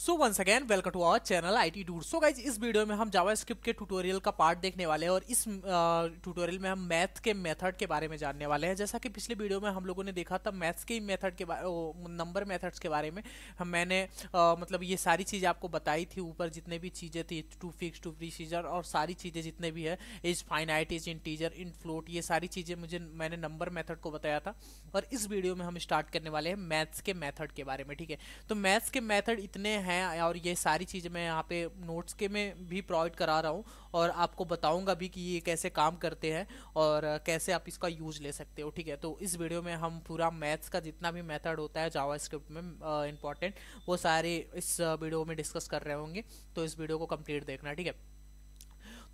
so once again welcome to our channel I T door so guys इस video में हम JavaScript के tutorial का part देखने वाले हैं और इस ट्यूटोरियल uh, में हम मैथ के मेथड के बारे में जानने वाले हैं जैसा कि पिछले वीडियो में हम लोगों ने देखा था मैथ्स के मेथड के बारे नंबर मेथड्स के बारे में हम मैंने uh, मतलब ये सारी चीज़ें आपको बताई थी ऊपर जितने भी चीज़ें थी टू फिक्स टू प्रीसीजर और सारी चीज़ें जितने भी है is finite is integer in float ये सारी चीज़ें मुझे मैंने नंबर मैथड को बताया था और इस वीडियो में हम स्टार्ट करने वाले हैं मैथ्स के मैथड के बारे में ठीक है तो मैथ्स के मैथड इतने हैं हैं और ये सारी चीज़ मैं यहाँ पे नोट्स के में भी प्रोवाइड करा रहा हूँ और आपको बताऊँगा भी कि ये कैसे काम करते हैं और कैसे आप इसका यूज ले सकते हो ठीक है तो इस वीडियो में हम पूरा मैथ्स का जितना भी मेथड होता है जावा स्क्रिप्ट में इंपॉर्टेंट वो सारे इस वीडियो में डिस्कस कर रहे होंगे तो इस वीडियो को कंप्लीट देखना ठीक है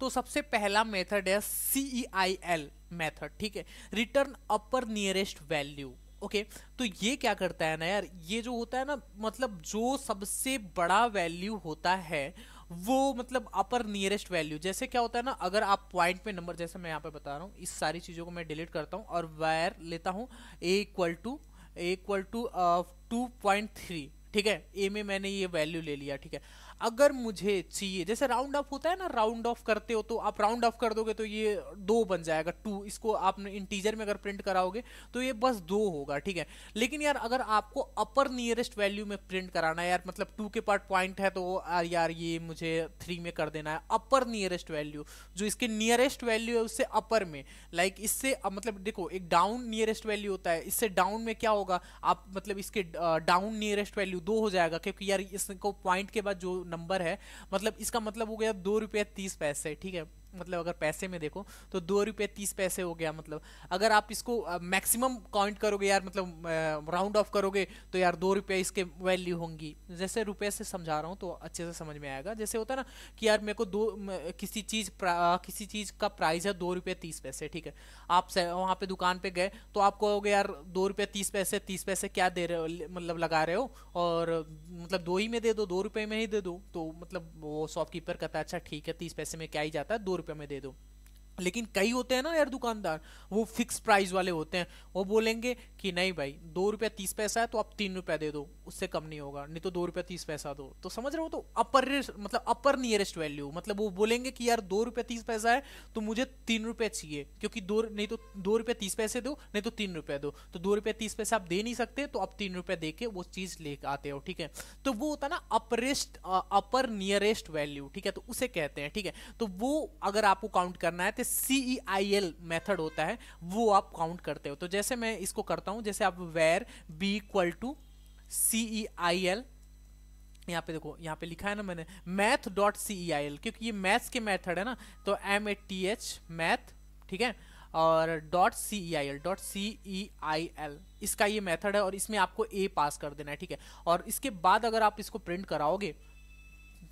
तो सबसे पहला मेथड है सी ई आई एल मैथड ठीक है return upper nearest value okay okay, तो ये क्या करता है ना यार ये जो होता है ना मतलब जो सबसे बड़ा वैल्यू होता है वो मतलब अपर नियरेस्ट वैल्यू जैसे क्या होता है ना अगर आप पॉइंट पे नंबर जैसे मैं यहाँ पे बता रहा हूँ इस सारी चीज़ों को मैं डिलीट करता हूँ और वायर लेता हूँ a equal to a equal to two point three ठीक है ए में मैंने ये वैल्यू ले लिया ठीक है अगर मुझे चाहिए जैसे राउंड ऑफ होता है ना राउंड ऑफ करते हो तो आप राउंड ऑफ कर दोगे तो ये दो बन जाएगा टू इसको आपने इंटीजर में अगर प्रिंट कराओगे तो ये बस दो होगा ठीक है लेकिन यार अगर आपको अपर नियरेस्ट वैल्यू में प्रिंट कराना है यार मतलब टू के पार्ट पॉइंट है तो यार यार ये मुझे थ्री में कर देना है अपर नियरेस्ट वैल्यू जो इसके नियरेस्ट वैल्यू है उससे अपर में लाइक इससे मतलब देखो एक डाउन नियरेस्ट वैल्यू होता है इससे डाउन में क्या होगा आप मतलब इसके डाउन नियरेस्ट वैल्यू दो हो जाएगा क्योंकि यार इसको पॉइंट के बाद जो नंबर है मतलब इसका मतलब हो गया दो रुपये तीस पैसे ठीक है मतलब अगर पैसे में देखो तो दो रुपये तीस पैसे हो गया मतलब अगर आप इसको मैक्सिमम काउंट करोगे यार मतलब राउंड ऑफ करोगे तो यार दो रुपये इसके वैल्यू होंगी जैसे रुपये से समझा रहा हूँ तो अच्छे से समझ में आएगा जैसे होता है ना कि यार मेरे को दो किसी चीज़ किसी चीज़ का प्राइस है दो रुपये तीस पैसे ठीक है आप वहाँ पे दुकान पे गए तो आप कहोगे यार दो रुपये तीस पैसे तीस पैसे क्या दे रहे हो मतलब लगा रहे हो और मतलब दो ही में दे दो दो रुपये में ही दे दो तो मतलब वो शॉपकीपर कहता है अच्छा ठीक है तीस पैसे में क्या ही जाता है दो रुपये में दे दो लेकिन कई होते हैं ना यार दुकानदार वो फिक्स प्राइस वाले होते हैं वो बोलेंगे कि नहीं भाई दो रुपया तीस पैसा है तो आप तीन रुपया दे दो उससे कम नहीं होगा नहीं तो दो रुपया तीस पैसा दो तो समझ रहे हो तो अपर मतलब अपर नियरेस्ट वैल्यू मतलब वो बोलेंगे कि यार दो रुपया तीस पैसा है तो मुझे तीन रुपया चाहिए क्योंकि दो नहीं तो दो रुपया तीस पैसे दो नहीं तो तीन रुपया दो तो दो रुपया तीस पैसे आप दे नहीं सकते तो आप तीन रुपया दे के वो चीज़ ले आते हो ठीक है तो वो होता है ना अपरेस्ट अपर नियरेस्ट वैल्यू ठीक है तो उसे कहते हैं ठीक है तो वो अगर आपको काउंट करना है तो सी ई आई एल मैथड होता है वो आप काउंट करते हो तो जैसे मैं इसको करता हूँ जैसे आप var b equal to C E I L यहाँ पे देखो यहाँ पे लिखा है ना मैंने math dot C E I L क्योंकि ये मैथ्स के मैथड है ना तो M A T H math ठीक है और dot C E I L dot C E I L इसका ये मेथड है और इसमें आपको ए पास कर देना है ठीक है और इसके बाद अगर आप इसको प्रिंट कराओगे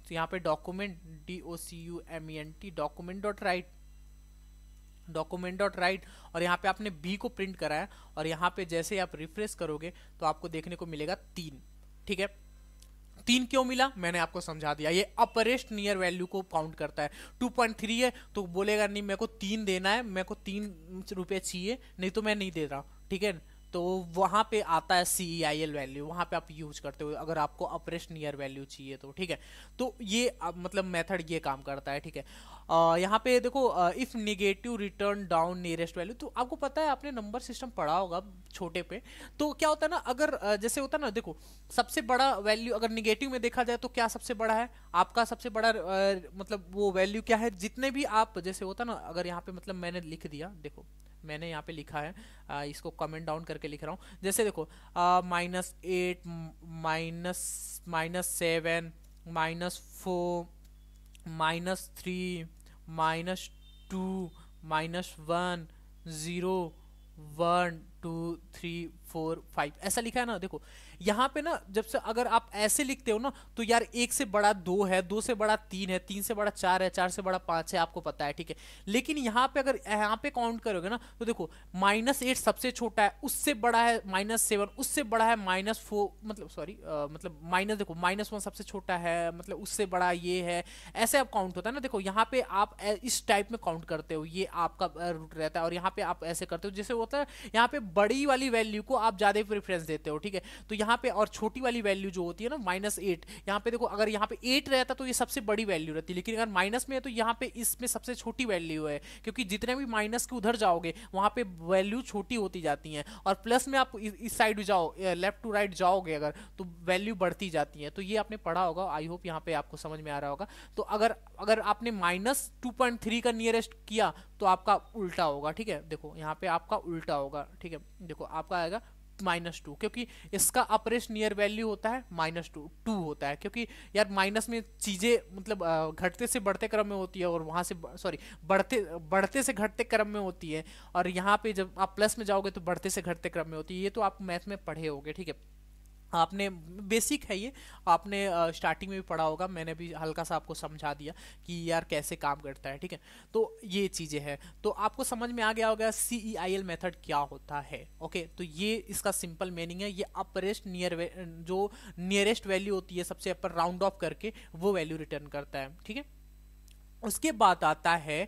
तो यहाँ पे document D O C U M E N T document dot write document dot write और यहाँ पे आपने बी को प्रिंट कराया और यहाँ पे जैसे आप रिफ्रेश करोगे तो आपको देखने को मिलेगा तीन ठीक है तीन क्यों मिला मैंने आपको समझा दिया ये अपरेस्ट नियर वैल्यू को काउंट करता है 2.3 है तो बोलेगा नहीं मेरे को तीन देना है मेरे को तीन रुपए चाहिए नहीं तो मैं नहीं दे रहा ठीक है तो वहाँ पे आता है सी आई एल वैल्यू वहाँ पे आप यूज करते हो अगर आपको अपरेस्ट नियर वैल्यू चाहिए तो ठीक है तो ये मतलब मेथड ये काम करता है ठीक है यहाँ पे देखो if negative return down nearest value तो आपको पता है आपने नंबर सिस्टम पढ़ा होगा छोटे पे तो क्या होता है ना अगर जैसे होता है ना देखो सबसे बड़ा वैल्यू अगर निगेटिव में देखा जाए तो क्या सबसे बड़ा है आपका सबसे बड़ा मतलब वो वैल्यू क्या है जितने भी आप जैसे होता ना अगर यहाँ पे मतलब मैंने लिख दिया देखो मैंने यहाँ पे लिखा है आ, इसको कमेंट डाउन करके लिख रहा हूँ जैसे देखो minus eight minus minus seven minus four minus three minus two minus one zero one two three four five ऐसा लिखा है ना देखो यहाँ पे ना जब से अगर आप ऐसे लिखते हो ना तो यार एक से बड़ा दो है दो से बड़ा तीन है तीन से बड़ा चार है चार से बड़ा पाँच है आपको पता है ठीक है लेकिन यहाँ पे अगर यहाँ पे काउंट करोगे ना तो देखो माइनस एट सबसे छोटा है उससे बड़ा है माइनस सेवन उससे बड़ा है माइनस फोर मतलब सॉरी मतलब माइनस देखो माइनस वन सबसे छोटा है मतलब उससे बड़ा ये है ऐसे आप काउंट होता है ना देखो यहाँ पे आप इस टाइप में काउंट करते हो ये आपका रूट रहता है और यहाँ पे आप ऐसे करते हो जैसे होता है यहाँ पे बड़ी वाली वैल्यू को आप ज़्यादा प्रेफरेंस देते हो ठीक है तो यहाँ पे और छोटी वाली वैल्यू जो होती है ना माइनस एट यहाँ पे देखो अगर यहाँ पे एट रहता तो ये सबसे बड़ी वैल्यू रहती लेकिन अगर माइनस में है तो यहाँ पे इसमें सबसे छोटी वैल्यू है क्योंकि जितने भी माइनस के उधर जाओगे वहाँ पे वैल्यू छोटी होती जाती है और प्लस में आप इस साइड जाओ लेफ्ट टू राइट जाओगे अगर तो वैल्यू बढ़ती जाती है तो ये आपने पढ़ा होगा आई होप यहाँ पे आपको समझ में आ रहा होगा तो अगर अगर आपने माइनस टू पॉइंट थ्री का नियरेस्ट किया तो आपका उल्टा होगा ठीक है देखो यहाँ पे आपका उल्टा होगा ठीक है देखो आपका आएगा माइनस टू क्योंकि इसका अपरेस्ट नियर वैल्यू होता है माइनस टू टू होता है क्योंकि यार माइनस में चीज़ें मतलब घटते से बढ़ते क्रम में होती है और वहाँ से सॉरी बढ़ते बढ़ते से घटते क्रम में होती है और यहाँ पे जब आप प्लस में जाओगे तो बढ़ते से घटते क्रम में होती है ये तो आप मैथ में पढ़े होगे ठीक है आपने बेसिक है ये आपने स्टार्टिंग में भी पढ़ा होगा मैंने भी हल्का सा आपको समझा दिया कि यार कैसे काम करता है ठीक है तो ये चीज़ें हैं तो आपको समझ में आ गया होगा सी ई आई एल मेथड क्या होता है ओके तो ये इसका सिंपल मीनिंग है ये अपरेस्ट नियर जो नियरेस्ट वैल्यू होती है सबसे अपर राउंड ऑफ करके वो वैल्यू रिटर्न करता है ठीक है उसके बाद आता है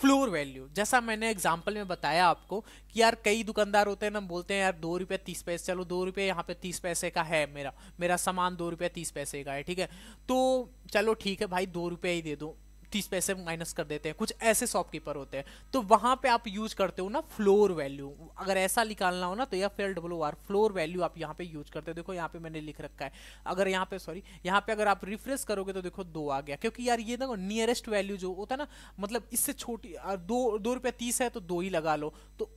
फ्लोर वैल्यू जैसा मैंने एग्जाम्पल में बताया आपको कि यार कई दुकानदार होते हैं ना बोलते हैं यार दो रुपये तीस पैसे चलो दो रुपये यहाँ पे तीस पैसे का है मेरा मेरा सामान दो रुपये तीस पैसे का है ठीक है तो चलो ठीक है भाई दो रुपये ही दे दो तीस पैसे माइनस कर देते हैं कुछ ऐसे शॉपकीपर होते हैं तो वहां पे आप यूज करते हो ना फ्लोर वैल्यू अगर ऐसा निकालना हो ना तो या फिर डब्ल आर फ्लोर वैल्यू आप यहाँ पे यूज करते हो देखो यहाँ पे मैंने लिख रखा है अगर यहाँ पे सॉरी यहाँ पे अगर आप रिफ्रेश करोगे तो देखो दो आ गया क्योंकि यार ये ना नियरेस्ट वैल्यू जो होता है ना मतलब इससे छोटी दो दो रुपया तीस है तो दो ही लगा लो तो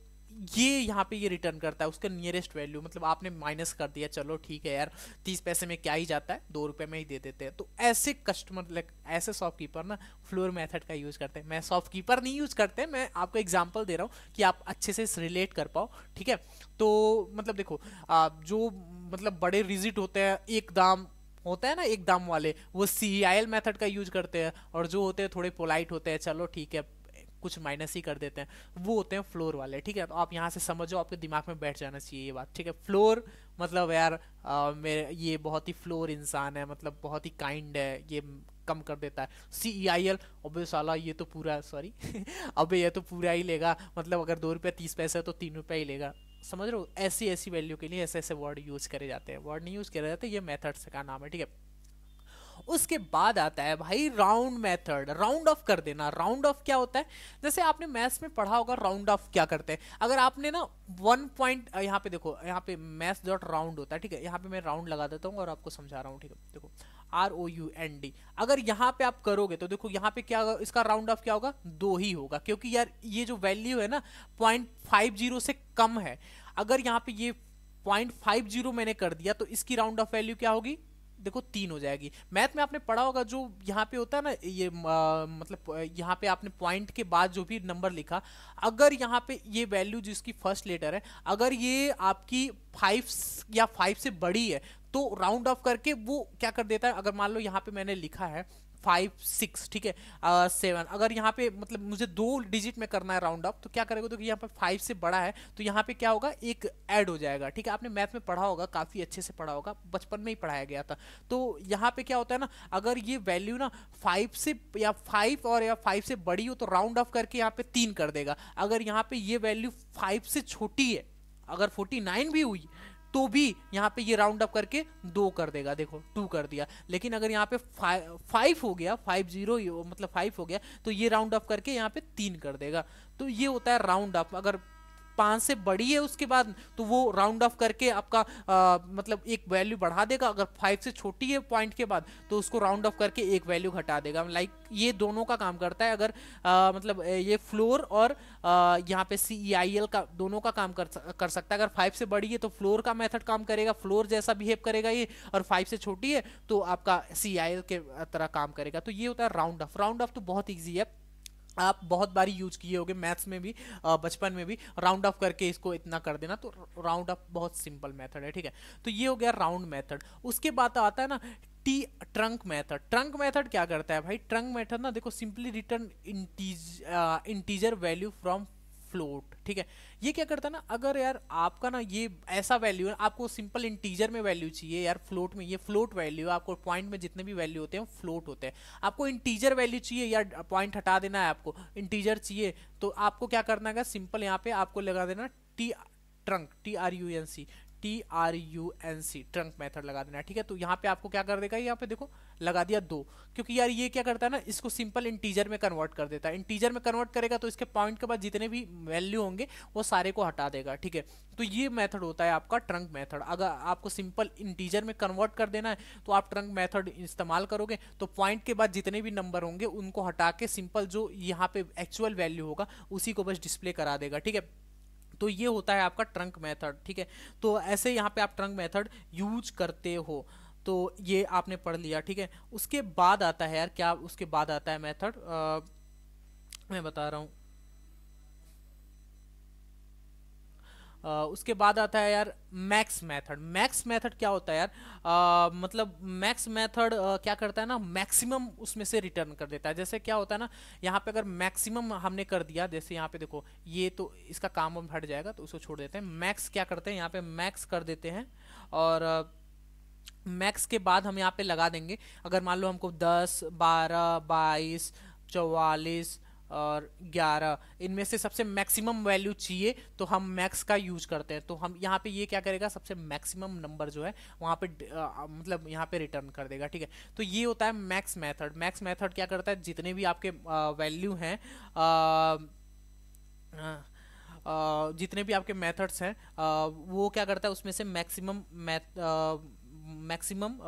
ये यहाँ पे ये रिटर्न करता है उसका नियरेस्ट वैल्यू मतलब आपने माइनस कर दिया चलो ठीक है यार तीस पैसे में क्या ही जाता है दो रुपये में ही दे देते हैं तो ऐसे कस्टमर लाइक ऐसे शॉपकीपर ना फ्लोर मेथड का यूज़ करते हैं मैं शॉपकीपर नहीं यूज़ करते मैं आपको एग्जाम्पल दे रहा हूँ कि आप अच्छे से रिलेट कर पाओ ठीक है तो मतलब देखो आप जो मतलब बड़े रिजिट होते हैं एक दाम होता है ना एक दाम वाले वो सी आई एल मैथड का यूज करते हैं और जो होते हैं थोड़े पोलाइट होते हैं चलो ठीक है कुछ माइनस ही कर देते हैं वो होते हैं फ्लोर वाले ठीक है तो आप यहाँ से समझो आपके दिमाग में बैठ जाना चाहिए ये बात ठीक है फ्लोर मतलब यार आ, मेरे ये बहुत ही फ्लोर इंसान है मतलब बहुत ही काइंड है ये कम कर देता है सी ई आई एल अबे साला ये तो पूरा सॉरी अबे ये तो पूरा ही लेगा मतलब अगर दो रुपया तीस पैसा तो तीन रुपया ही लेगा समझ रहे हो ऐसी ऐसी वैल्यू के लिए ऐसे ऐसे वर्ड यूज़ करे जाते हैं वर्ड नहीं यूज़ करे जाते ये मेथड्स का नाम है ठीक है उसके बाद आता है भाई राउंड मेथड राउंड ऑफ कर देना राउंड ऑफ क्या होता है जैसे आपने मैथ्स में पढ़ा होगा राउंड ऑफ क्या करते हैं अगर आपने ना वन पॉइंट यहाँ पे देखो यहाँ पे मैथ्स डॉट राउंड होता है ठीक है यहाँ पे मैं राउंड लगा देता हूँ और आपको समझा रहा हूँ ठीक है देखो R O U N D अगर यहाँ पे आप करोगे तो देखो यहाँ पे क्या इसका राउंड ऑफ क्या होगा दो ही होगा क्योंकि यार ये जो वैल्यू है ना पॉइंट फाइव जीरो से कम है अगर यहाँ पे ये पॉइंट फाइव जीरो मैंने कर दिया तो इसकी राउंड ऑफ वैल्यू क्या होगी देखो तीन हो जाएगी मैथ में आपने पढ़ा होगा जो यहाँ पे होता है ना ये आ, मतलब यहाँ पे आपने पॉइंट के बाद जो भी नंबर लिखा अगर यहाँ पे ये वैल्यू जिसकी फर्स्ट लेटर है अगर ये आपकी फाइव या फाइव से बड़ी है तो राउंड ऑफ करके वो क्या कर देता है अगर मान लो यहाँ पे मैंने लिखा है फाइव सिक्स ठीक है सेवन अगर यहाँ पे मतलब मुझे दो डिजिट में करना है राउंड अप तो क्या करेगा तो यहाँ पे फाइव से बड़ा है तो यहाँ पे क्या होगा एक ऐड हो जाएगा ठीक है आपने मैथ में पढ़ा होगा काफ़ी अच्छे से पढ़ा होगा बचपन में ही पढ़ाया गया था तो यहाँ पे क्या होता है ना अगर ये वैल्यू ना फाइव से या फाइव और या फाइव से बड़ी हो तो राउंड ऑफ करके यहाँ पे तीन कर देगा अगर यहाँ पे ये वैल्यू फाइव से छोटी है अगर फोर्टी नाइन भी हुई तो भी यहाँ पे ये राउंड अप करके दो कर देगा देखो टू कर दिया लेकिन अगर यहाँ पे फाइव हो गया फाइव जीरो मतलब फाइव हो गया तो ये राउंड अप करके यहाँ पे तीन कर देगा तो ये होता है राउंड अप अगर पांच से बड़ी है उसके बाद तो वो राउंड ऑफ करके आपका आ, मतलब एक वैल्यू बढ़ा देगा अगर फाइव से छोटी है पॉइंट के बाद तो उसको राउंड ऑफ करके एक वैल्यू घटा देगा लाइक ये दोनों का काम करता है अगर आ, मतलब ये फ्लोर और यहाँ पे सी आई एल का दोनों का काम कर, कर सकता है अगर फाइव से बड़ी है तो फ्लोर का मेथड काम करेगा फ्लोर जैसा बिहेव करेगा ये और फाइव से छोटी है तो आपका सी e के तरह काम करेगा तो ये होता है राउंड ऑफ राउंड ऑफ तो बहुत ईजी है आप बहुत बारी यूज किए होंगे मैथ्स में भी बचपन में भी राउंड ऑफ करके इसको इतना कर देना तो राउंड ऑफ बहुत सिंपल मेथड है ठीक है तो ये हो गया राउंड मेथड उसके बाद आता है ना T trunc method trunc method क्या करता है भाई ट्रंक मेथड ना देखो simply return integ integer value from float ठीक है ये क्या करता है ना अगर यार आपका ना ये ऐसा वैल्यू है आपको सिंपल इंटीजर में वैल्यू चाहिए यार फ्लोट में ये फ्लोट वैल्यू आपको पॉइंट में जितने भी वैल्यू होते हैं फ्लोट होते हैं आपको इंटीजर वैल्यू चाहिए यार पॉइंट हटा देना है आपको इंटीजर चाहिए तो आपको क्या करना है सिंपल यहाँ पे आपको लगा देना T trunc T R U N C T R U N C trunc method लगा देना ठीक है तो यहाँ पे आपको क्या कर देगा यहाँ पे देखो लगा दिया दो क्योंकि यार ये क्या करता है ना इसको सिंपल इंटीजर में कन्वर्ट कर देता है इंटीजर में कन्वर्ट करेगा तो इसके पॉइंट के बाद जितने भी वैल्यू होंगे वो सारे को हटा देगा ठीक है तो ये मेथड होता है आपका ट्रंक मेथड अगर आपको सिंपल इंटीजर में कन्वर्ट कर देना है तो आप ट्रंक मेथड इस्तेमाल करोगे तो पॉइंट के बाद जितने भी नंबर होंगे उनको हटा के सिंपल जो यहाँ पे एक्चुअल वैल्यू होगा उसी को बस डिस्प्ले करा देगा ठीक है तो ये होता है आपका ट्रंक मेथड ठीक है तो ऐसे यहाँ पे आप ट्रंक मेथड यूज करते हो तो ये आपने पढ़ लिया ठीक है उसके बाद आता है यार क्या उसके बाद आता है मेथड मैं बता रहा हूँ उसके बाद आता है यार मैक्स मेथड मैक्स मेथड क्या होता है यार आ, मतलब मैक्स मेथड क्या करता है ना मैक्सिमम उसमें से रिटर्न कर देता है जैसे क्या होता है ना यहाँ पे अगर मैक्सिमम हमने कर दिया जैसे यहाँ पे देखो ये तो इसका काम वम हट जाएगा तो उसको छोड़ देते हैं मैक्स क्या करते हैं यहाँ पे मैक्स कर देते हैं और मैक्स के बाद हम यहाँ पे लगा देंगे अगर मान लो हमको दस बारह बाईस चौवालीस और ग्यारह इनमें से सबसे मैक्सिमम वैल्यू चाहिए तो हम मैक्स का यूज करते हैं तो हम यहाँ पे ये क्या करेगा सबसे मैक्सिमम नंबर जो है वहाँ पे आ, मतलब यहाँ पे रिटर्न कर देगा ठीक है तो ये होता है मैक्स मेथड मैक्स मेथड क्या करता है जितने भी आपके वैल्यू हैं जितने भी आपके मेथड्स हैं वो क्या करता है उसमें से मैक्सिमम मैथ मैक्सिमम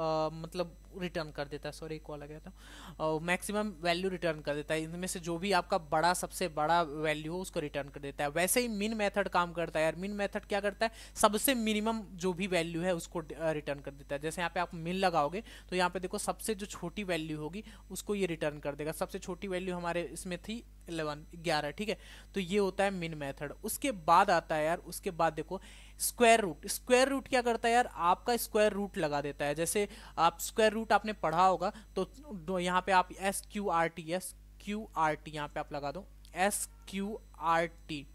मतलब रिटर्न कर देता है सॉरी कॉल आ गया था मैक्सिमम वैल्यू रिटर्न कर देता है इनमें से जो भी आपका बड़ा सबसे बड़ा वैल्यू हो उसको रिटर्न कर देता है वैसे ही मिन मेथड काम करता है यार मिन मेथड क्या करता है सबसे मिनिमम जो भी वैल्यू है उसको रिटर्न कर देता है जैसे यहाँ पे आप मिन लगाओगे तो यहाँ पे देखो सबसे जो छोटी वैल्यू होगी उसको ये रिटर्न कर देगा सबसे छोटी वैल्यू हमारे इसमें थी इलेवन ग्यारह ठीक है तो ये होता है मिन मैथड उसके बाद आता है यार उसके बाद देखो स्क्वायर रूट स्क्वायर रूट क्या करता है यार आपका स्क्वायर रूट लगा देता है जैसे आप स्क्वायर रूट आपने पढ़ा होगा तो यहाँ पे आप S Q R T S Q R T यहाँ पे आप लगा दो S Q R T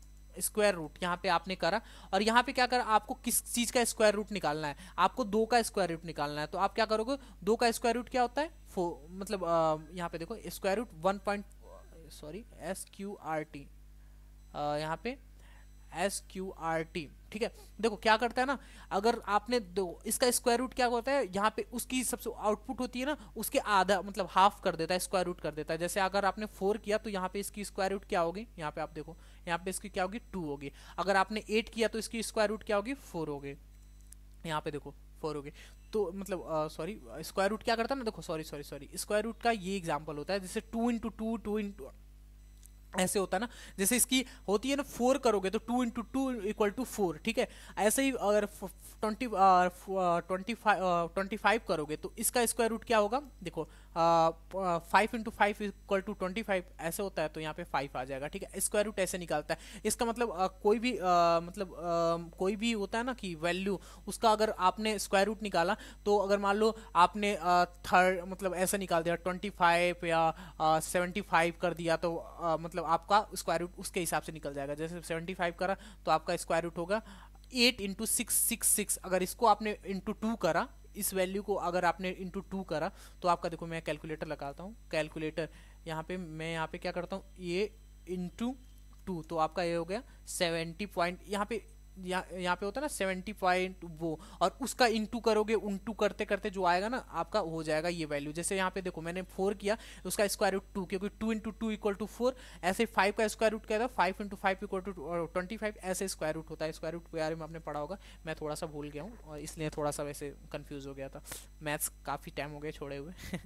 square root यहाँ पे आपने करा और यहाँ पे क्या करा आपको किस चीज़ का स्क्वायर रूट निकालना है आपको दो का स्क्वायर रूट निकालना है तो आप क्या करोगे दो का स्क्वायर रूट क्या होता है फो मतलब यहाँ पे देखो square root one point sorry S Q R T यहाँ पे एस क्यू आर टी ठीक है देखो क्या करता है ना अगर आपने दो इसका स्क्वायर रूट क्या होता है यहाँ पे उसकी सबसे आउटपुट होती है ना उसके आधा मतलब हाफ कर देता है स्क्वायर रूट कर देता है जैसे अगर आपने फोर किया तो यहाँ पे इसकी स्क्वायर रूट क्या होगी यहाँ पे आप देखो यहाँ पे इसकी क्या होगी टू होगी अगर आपने एट किया तो इसकी स्क्वायर रूट क्या होगी फोर होगी यहाँ पे देखो फोर होगी तो मतलब सॉरी स्क्वायर रूट क्या करता है ना देखो sorry sorry sorry square root का ये एग्जाम्पल होता है जैसे two into two two into ऐसे होता है ना जैसे इसकी होती है ना फोर करोगे तो two into two equal to four ठीक है ऐसे ही अगर twenty twenty five twenty five करोगे तो इसका स्क्वायर रूट क्या होगा देखो five into five equal to twenty five ऐसे होता है तो यहाँ पे फाइव आ जाएगा ठीक है स्क्वायर रूट ऐसे निकालता है इसका मतलब आ, कोई भी आ, मतलब आ, कोई भी होता है ना कि वैल्यू उसका अगर आपने स्क्वायर रूट निकाला तो अगर मान लो आपने थर्ड मतलब ऐसे निकाल दिया ट्वेंटी फाइव या सेवेंटी फाइव कर दिया तो मतलब आपका स्क्वायर रूट उसके हिसाब से निकल जाएगा जैसे सेवेंटी फाइव करा तो आपका स्क्वायर रूट होगा eight into six six six अगर इसको आपने इंटू टू करा इस वैल्यू को अगर आपने इंटू टू करा तो आपका देखो मैं कैलकुलेटर लगाता हूँ कैलकुलेटर यहाँ पे मैं यहाँ पे क्या करता हूँ ये इंटू टू तो आपका ये हो गया सेवेंटी पॉइंट यहाँ पे यहाँ पे होता है ना सेवेंटी पॉइंट वो और उसका इंटू करोगे उनटू करते करते जो आएगा ना आपका हो जाएगा ये वैल्यू जैसे यहाँ पे देखो मैंने फोर किया उसका स्क्वायर रूट टू क्योंकि two into two equal to four ऐसे फाइव का स्क्वायर रूट क्या था five into five equal to twenty five ऐसे स्क्वायर रूट होता है स्क्वायर रूट के बारे में आपने पढ़ा होगा मैं थोड़ा सा भूल गया हूँ और इसलिए थोड़ा सा वैसे कन्फ्यूज़ हो गया था मैथ्स काफ़ी टाइम हो गया छोड़े हुए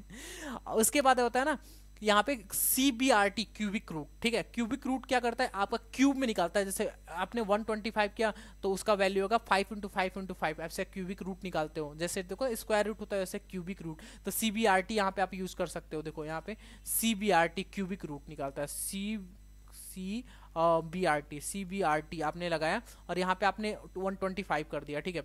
उसके बाद होता है ना यहाँ पे C B R T cubic root ठीक है क्यूबिक रूट क्या करता है आपका क्यूब में निकालता है जैसे आपने 125 किया तो उसका वैल्यू होगा 5 इंटू फाइव इंटू फाइव ऐसे क्यूबिक रूट निकालते हो जैसे देखो स्क्वायर रूट होता है वैसे क्यूबिक रूट तो सी बी आर टी यहाँ पे आप यूज़ कर सकते हो देखो यहाँ पे C B R T cubic root निकालता है C C B R T C B R T आपने लगाया और यहाँ पे आपने 125 कर दिया ठीक है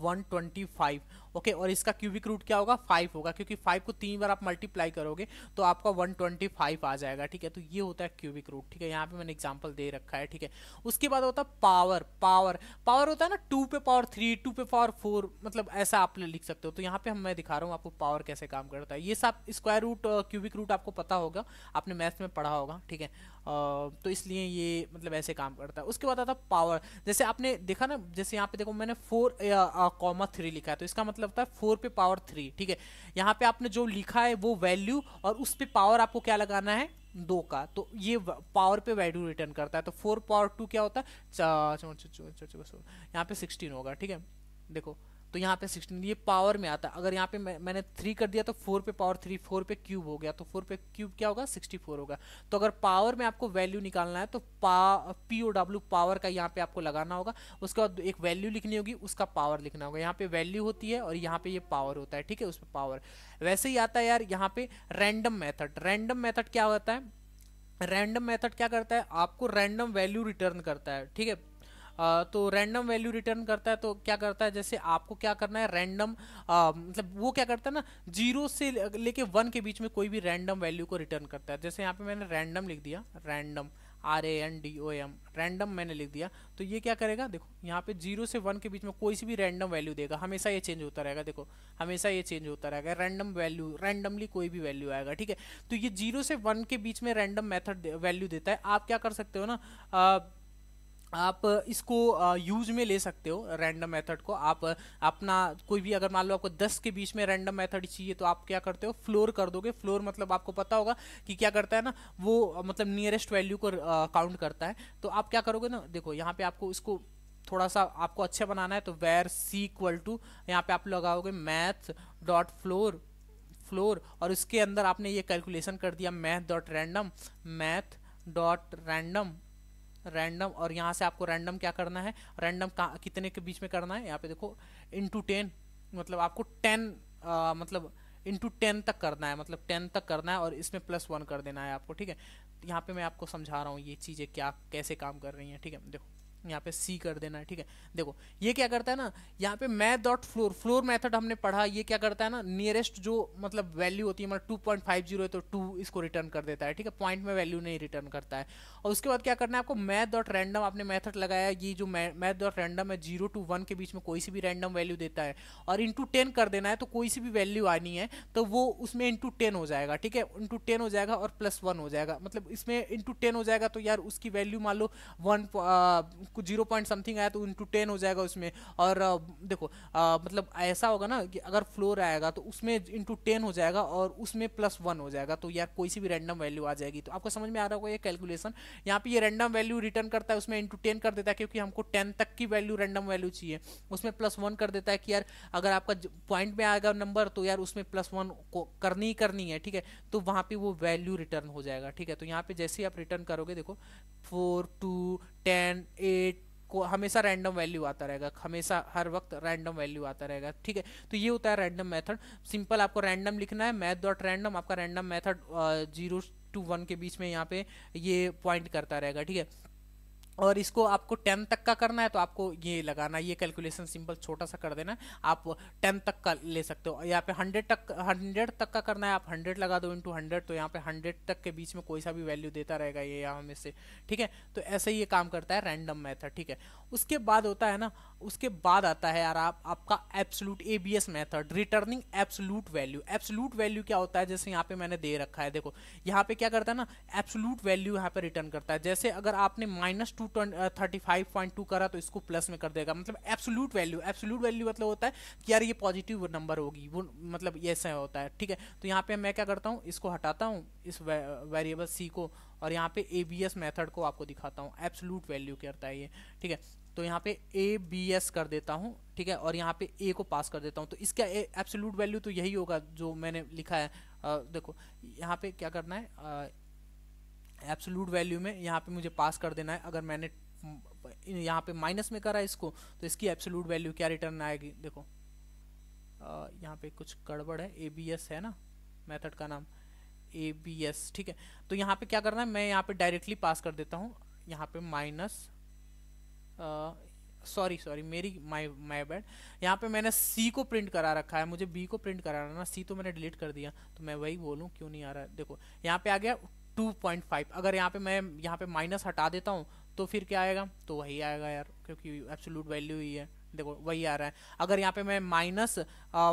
वन ट्वेंटी फाइव ओके और इसका क्यूबिक रूट क्या होगा फाइव होगा क्योंकि फाइव को तीन बार आप मल्टीप्लाई करोगे तो आपका वन ट्वेंटी फाइव आ जाएगा ठीक है तो ये होता है क्यूबिक रूट ठीक है यहाँ पे मैंने एग्जाम्पल दे रखा है ठीक है उसके बाद होता है पावर पावर पावर होता है ना टू पे पावर थ्री टू पे पावर फोर मतलब ऐसा आप लिख सकते हो तो यहाँ पे हम मैं दिखा रहा हूँ आपको पावर कैसे काम करता है ये सब स्क्वायर रूट क्यूबिक रूट आपको पता होगा आपने मैथ में पढ़ा होगा ठीक है uh, तो इसलिए ये मतलब ऐसे काम करता है उसके बाद आता पावर जैसे आपने देखा ना जैसे यहाँ पे देखो मैंने फोर कॉमा थ्री लिखा है तो इसका मतलब मतलब होता है फोर पे पावर थ्री ठीक है यहाँ पे आपने जो लिखा है वो वैल्यू और उस पे पावर आपको क्या लगाना है दो का तो ये पावर पे वैल्यू रिटर्न करता है तो फोर पावर टू क्या होता है यहाँ पे सिक्सटीन होगा ठीक है देखो तो यहाँ पे सिक्सटीन ये पावर में आता है अगर यहाँ पे मैं, मैंने थ्री कर दिया तो फोर पे पावर थ्री फोर पे क्यूब हो गया तो फोर पे क्यूब क्या होगा सिक्सटी फोर होगा तो अगर पावर में आपको वैल्यू निकालना है तो पा पी ओ डब्ल्यू पावर का यहाँ पे आपको लगाना होगा उसके बाद एक वैल्यू लिखनी होगी उसका पावर लिखना होगा यहाँ पे वैल्यू होती है और यहाँ पे ये पावर होता है ठीक है उस पर पावर वैसे ही आता है यार यहाँ पे रैंडम मैथड रैंडम मैथड क्या होता है रैंडम मेथड क्या करता है आपको रैंडम वैल्यू रिटर्न करता है ठीक है तो रैंडम वैल्यू रिटर्न करता है तो क्या करता है जैसे आपको क्या करना है रैंडम मतलब वो क्या करता है ना जीरो से लेके वन के बीच में कोई भी रैंडम वैल्यू को रिटर्न करता है जैसे यहाँ पे मैंने रैंडम लिख दिया random R A N D O M random मैंने लिख दिया तो ये क्या करेगा देखो यहाँ पे जीरो से वन के बीच में कोई सी भी रैंडम वैल्यू देगा हमेशा ये चेंज होता रहेगा देखो हमेशा ये चेंज होता रहेगा रैंडम वैल्यू रैंडमली कोई भी वैल्यू आएगा ठीक है तो ये जीरो से वन के बीच में रैंडम मेथड वैल्यू देता है आप क्या कर सकते हो ना आ, आप इसको यूज में ले सकते हो रैंडम मेथड को आप अपना कोई भी अगर मान लो आपको 10 के बीच में रैंडम मेथड चाहिए तो आप क्या करते हो फ्लोर कर दोगे फ्लोर मतलब आपको पता होगा कि क्या करता है ना वो मतलब नियरेस्ट वैल्यू को काउंट करता है तो आप क्या करोगे ना देखो यहाँ पे आपको इसको थोड़ा सा आपको अच्छा बनाना है तो वेर सी इक्वल टू यहाँ पे आप लगाओगे मैथ डॉट फ्लोर फ्लोर और इसके अंदर आपने ये कैलकुलेशन कर दिया math dot random math dot random random और यहाँ से आपको रैंडम क्या करना है रैंडम कितने के बीच में करना है यहाँ पे देखो इंटू टेन मतलब आपको टेन मतलब इंटू टेन तक करना है मतलब टेन तक करना है और इसमें प्लस वन कर देना है आपको ठीक है यहाँ पे मैं आपको समझा रहा हूँ ये चीज़ें क्या कैसे काम कर रही हैं ठीक है देखो यहाँ पे सी कर देना है ठीक है देखो ये क्या करता है ना यहाँ पे math dot floor floor method हमने पढ़ा ये क्या करता है ना नियरेस्ट जो मतलब वैल्यू होती है मतलब टू पॉइंट फाइव जीरो है तो टू इसको रिटर्न कर देता है ठीक है पॉइंट में वैल्यू नहीं रिटर्न करता है और उसके बाद क्या करना है आपको मैथ डॉट रैंडम आपने मैथड लगाया ये जो मैथ डॉट रैंडम है जीरो टू वन के बीच में कोई सी भी रैंडम वैल्यू देता है और इंटू टेन कर देना है तो कोई सी भी वैल्यू आनी है तो वो उसमें इंटू टेन हो जाएगा ठीक है इंटू टेन हो जाएगा और प्लस वन हो जाएगा मतलब इसमें इंटू टेन हो जाएगा तो यार उसकी वैल्यू मान लो वन कुछ जीरो पॉइंट समथिंग आया तो इंटू टेन हो जाएगा उसमें और देखो आ, मतलब ऐसा होगा ना कि अगर फ्लोर आएगा तो उसमें इंटू टेन हो जाएगा और उसमें प्लस वन हो जाएगा तो यार कोई सी भी रैंडम वैल्यू आ जाएगी तो आपको समझ में आ रहा होगा ये कैलकुलेशन यहाँ पे ये रैंडम वैल्यू रिटर्न करता है उसमें इंटू टेन कर देता है क्योंकि हमको टेन तक की वैल्यू रैंडम वैल्यू चाहिए उसमें प्लस वन कर देता है कि यार अगर आपका पॉइंट में आएगा नंबर तो यार उसमें प्लस वन को करनी ही करनी है ठीक है तो वहाँ पर वो वैल्यू रिटर्न हो जाएगा ठीक है तो यहाँ पर जैसे ही आप रिटर्न करोगे देखो four to ten eight date को हमेशा रैंडम वैल्यू आता रहेगा हमेशा हर वक्त रैंडम वैल्यू आता रहेगा ठीक है तो ये होता है रैंडम मेथड सिंपल आपको रैंडम लिखना है मैथ डॉट रैंडम आपका random method zero to one के बीच में यहाँ पे ये पॉइंट करता रहेगा ठीक है और इसको आपको टेन तक का करना है तो आपको ये लगाना ये कैलकुलेशन सिंपल छोटा सा कर देना आप टेन तक का ले सकते हो यहाँ पे हंड्रेड तक हंड्रेड तक का करना है आप हंड्रेड लगा दो इंटू हंड्रेड तो यहाँ पे हंड्रेड तक के बीच में कोई सा भी वैल्यू देता रहेगा ये यहाँ में से ठीक है तो ऐसे ही ये काम करता है रैंडम मैथड ठीक है उसके बाद होता है ना उसके बाद आता है यार आप आपका absolute A B S method returning absolute value absolute value क्या होता है जैसे यहाँ पे मैंने दे रखा है देखो यहाँ पे क्या करता है ना एप्सलूट वैल्यू यहाँ पे रिटर्न करता है जैसे अगर आपने minus two two thirty five point two करा तो इसको प्लस में कर देगा मतलब एब्सोलूट वैल्यू एब्सोलूट वैल्यू मतलब होता है कि यार ये पॉजिटिव नंबर होगी वो मतलब ये ऐसा होता है ठीक है तो यहाँ पे मैं क्या करता हूँ इसको हटाता हूँ इस वेरिएबल सी को और यहाँ पे ए बी एस मैथड को आपको दिखाता हूँ एब्सोलूट वैल्यू करता है ये ठीक है तो यहाँ पे ए बी एस कर देता हूँ ठीक है और यहाँ पे ए को पास कर देता हूँ तो इसका एब्सोलूट वैल्यू तो यही होगा जो मैंने लिखा है आ, देखो यहाँ पे क्या करना है आ, एब्सोलूट वैल्यू में यहाँ पे मुझे पास कर देना है अगर मैंने यहाँ पे माइनस में करा इसको तो इसकी एब्सोलूट वैल्यू क्या रिटर्न आएगी देखो यहाँ पे कुछ गड़बड़ है ए बी एस है ना मेथड का नाम ए बी एस ठीक है तो यहाँ पे क्या करना है मैं यहाँ पे डायरेक्टली पास कर देता हूँ यहाँ पे माइनस सॉरी सॉरी मेरी माई माई बैड यहाँ पे मैंने सी को प्रिंट करा रखा है मुझे बी को प्रिंट कराना ना सी तो मैंने डिलीट कर दिया तो मैं वही बोलूँ क्यों नहीं आ रहा है देखो यहाँ पे आ गया 2.5 अगर यहाँ पे मैं यहाँ पे माइनस हटा देता हूँ तो फिर क्या आएगा तो वही आएगा यार क्योंकि एब्सोल्यूट वैल्यू ही है देखो वही आ रहा है अगर यहाँ पे मैं माइनस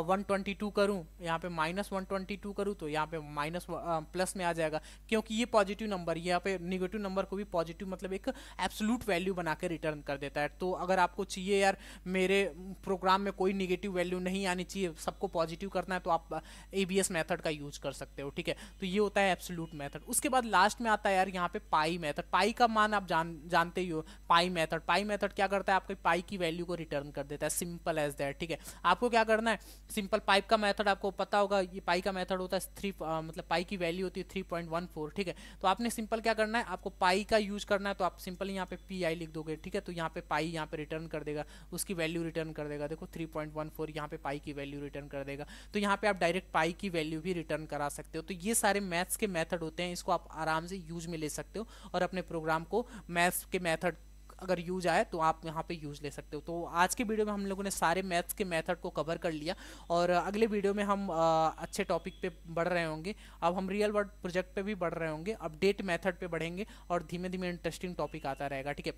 वन ट्वेंटी टू करूँ यहाँ पे माइनस वन ट्वेंटी टू करूँ तो यहाँ पे माइनस प्लस में आ जाएगा क्योंकि ये पॉजिटिव नंबर यहाँ पे निगेटिव नंबर को भी पॉजिटिव मतलब एक एब्सोलूट वैल्यू बना के रिटर्न कर देता है तो अगर आपको चाहिए यार मेरे प्रोग्राम में कोई निगेटिव वैल्यू नहीं आनी चाहिए सबको पॉजिटिव करना है तो आप ए बी एस मैथड का यूज कर सकते हो ठीक है तो ये होता है एब्सोलूट मैथड उसके बाद लास्ट में आता है यार यहाँ पे पाई मैथड पाई का मान आप जान जानते ही हो पाई मैथड पाई मैथड क्या करता है आपके पाई की वैल्यू को रिटर्न कर देता है सिंपल एज दैट ठीक है आपको क्या करना है सिंपल पाइप का मेथड आपको पता होगा ये पाई का मेथड होता है थ्री uh, मतलब पाई की वैल्यू होती है थ्री पॉइंट वन फोर ठीक है तो आपने सिंपल क्या करना है आपको पाई का यूज करना है तो आप सिंपल यहाँ पे पी आई लिख दोगे ठीक है तो यहाँ पे पाई यहाँ पे रिटर्न कर देगा उसकी वैल्यू रिटर्न कर देगा देखो थ्री पॉइंट वन फोर यहाँ पे पाई की वैल्यू रिटर्न कर देगा तो यहाँ पे आप डायरेक्ट पाई की वैल्यू भी रिटर्न करा सकते हो तो ये सारे मैथ्स के मैथड होते हैं इसको आप आराम से यूज में ले सकते हो और अपने प्रोग्राम को मैथ्स के मैथड अगर यूज आए तो आप यहाँ पे यूज ले सकते हो तो आज के वीडियो में हम लोगों ने सारे मैथ्स के मेथड को कवर कर लिया और अगले वीडियो में हम आ, अच्छे टॉपिक पे बढ़ रहे होंगे अब हम रियल वर्ल्ड प्रोजेक्ट पे भी बढ़ रहे होंगे अपडेट मेथड पे बढ़ेंगे और धीमे धीमे इंटरेस्टिंग टॉपिक आता रहेगा ठीक है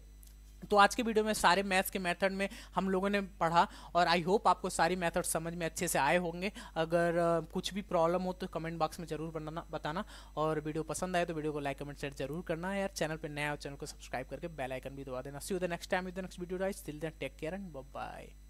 तो आज के वीडियो में सारे मैथ्स के मेथड में हम लोगों ने पढ़ा और आई होप आपको सारी मेथड समझ में अच्छे से आए होंगे अगर कुछ भी प्रॉब्लम हो तो कमेंट बॉक्स में जरूर बनाना बताना और वीडियो पसंद आए तो वीडियो को लाइक कमेंट शेयर जरूर करना है यार चैनल पर नया हो चैनल को सब्सक्राइब करके बेल आइकन भी दबा देना see you the next time with the next video rise till take care and bye